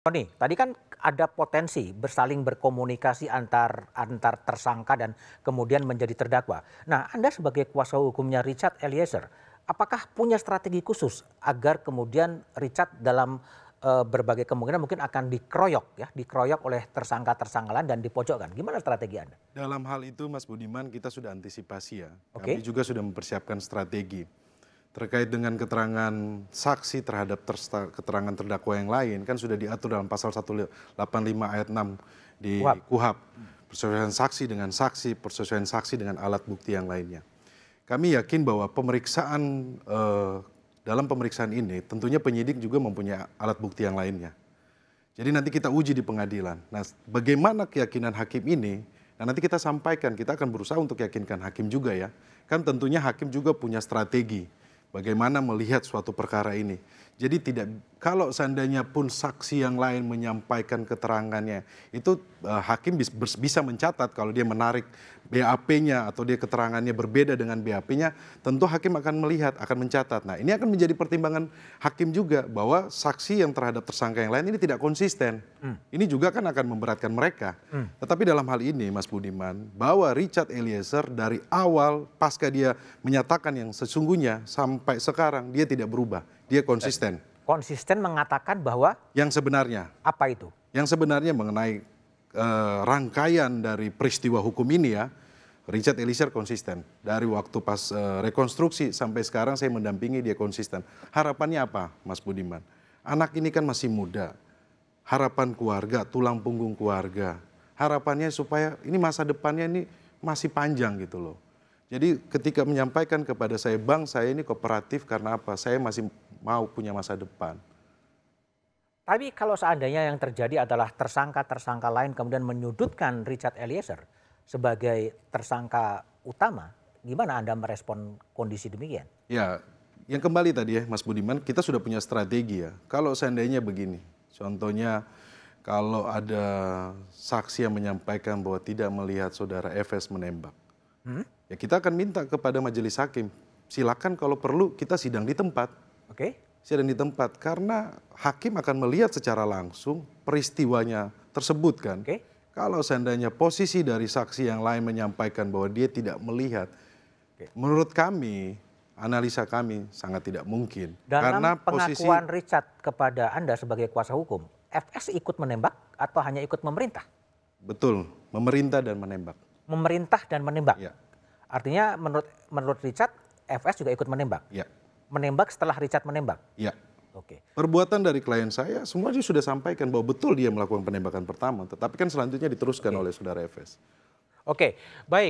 Tony, tadi kan ada potensi bersaling berkomunikasi antar antar tersangka dan kemudian menjadi terdakwa. Nah, Anda sebagai kuasa hukumnya Richard Eliezer, apakah punya strategi khusus agar kemudian Richard dalam e, berbagai kemungkinan mungkin akan dikeroyok ya, dikeroyok oleh tersangka-tersangka lain dan dipojokkan. Gimana strategi Anda? Dalam hal itu Mas Budiman kita sudah antisipasi ya. Kami juga sudah mempersiapkan strategi terkait dengan keterangan saksi terhadap tersta, keterangan terdakwa yang lain kan sudah diatur dalam pasal 185 ayat 6 di Kuhab. KUHAP. Persesuaian saksi dengan saksi, persesuaian saksi dengan alat bukti yang lainnya. Kami yakin bahwa pemeriksaan eh, dalam pemeriksaan ini tentunya penyidik juga mempunyai alat bukti yang lainnya. Jadi nanti kita uji di pengadilan. Nah, bagaimana keyakinan hakim ini? Nah, nanti kita sampaikan, kita akan berusaha untuk yakinkan hakim juga ya. Kan tentunya hakim juga punya strategi bagaimana melihat suatu perkara ini. Jadi tidak kalau seandainya pun saksi yang lain menyampaikan keterangannya, itu uh, hakim bisa mencatat kalau dia menarik BAP-nya atau dia keterangannya berbeda dengan BAP-nya, tentu hakim akan melihat, akan mencatat. Nah, ini akan menjadi pertimbangan hakim juga bahwa saksi yang terhadap tersangka yang lain ini tidak konsisten. Hmm. Ini juga kan akan memberatkan mereka. Hmm. Tetapi dalam hal ini, Mas Budiman, bahwa Richard Eliezer dari awal pasca dia menyatakan yang sesungguhnya sampai sekarang dia tidak berubah, dia konsisten. Eh konsisten mengatakan bahwa yang sebenarnya apa itu? Yang sebenarnya mengenai uh, rangkaian dari peristiwa hukum ini ya, Richard Eliezer konsisten dari waktu pas uh, rekonstruksi sampai sekarang saya mendampingi dia konsisten. Harapannya apa, Mas Budiman? Anak ini kan masih muda, harapan keluarga, tulang punggung keluarga. Harapannya supaya ini masa depannya ini masih panjang gitu loh. Jadi ketika menyampaikan kepada saya, bang saya ini kooperatif karena apa? Saya masih mau punya masa depan. Tapi kalau seandainya yang terjadi adalah tersangka-tersangka lain kemudian menyudutkan Richard Eliezer sebagai tersangka utama, gimana Anda merespon kondisi demikian? Ya, yang kembali tadi ya Mas Budiman, kita sudah punya strategi ya. Kalau seandainya begini, contohnya kalau ada saksi yang menyampaikan bahwa tidak melihat saudara Efes menembak, hmm? ya kita akan minta kepada majelis hakim, silakan kalau perlu kita sidang di tempat Oke. Okay. Sidang di tempat karena hakim akan melihat secara langsung peristiwanya tersebut kan. Okay. Kalau seandainya posisi dari saksi yang lain menyampaikan bahwa dia tidak melihat, okay. menurut kami analisa kami sangat tidak mungkin. Dalam karena pengakuan posisi... Richard kepada Anda sebagai kuasa hukum, FS ikut menembak atau hanya ikut memerintah? Betul, memerintah dan menembak. Memerintah dan menembak. Ya. Artinya menurut menurut Richard, FS juga ikut menembak. Ya menembak setelah Richard menembak? Iya. Oke. Okay. Perbuatan dari klien saya semuanya sudah sampaikan bahwa betul dia melakukan penembakan pertama, tetapi kan selanjutnya diteruskan okay. oleh saudara FS. Oke, okay. baik.